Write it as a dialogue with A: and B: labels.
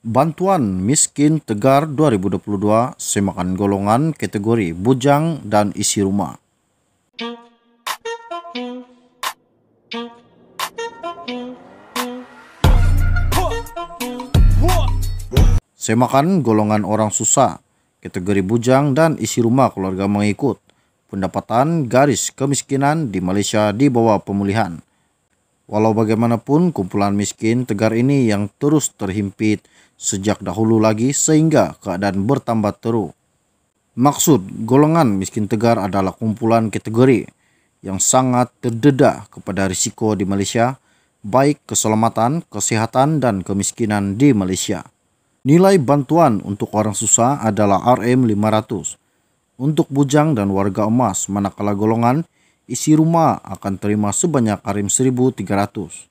A: Bantuan Miskin Tegar 2022 semakan golongan kategori bujang dan isi rumah. Semakan golongan orang susah, kategori bujang dan isi rumah keluarga mengikut pendapatan garis kemiskinan di Malaysia di bawah pemulihan Walau bagaimanapun kumpulan miskin tegar ini yang terus terhimpit sejak dahulu lagi sehingga keadaan bertambah teruk. Maksud golongan miskin tegar adalah kumpulan kategori yang sangat terdedah kepada risiko di Malaysia, baik keselamatan, kesehatan, dan kemiskinan di Malaysia. Nilai bantuan untuk orang susah adalah RM500 untuk bujang dan warga emas manakala golongan isi rumah akan terima sebanyak arim 1300.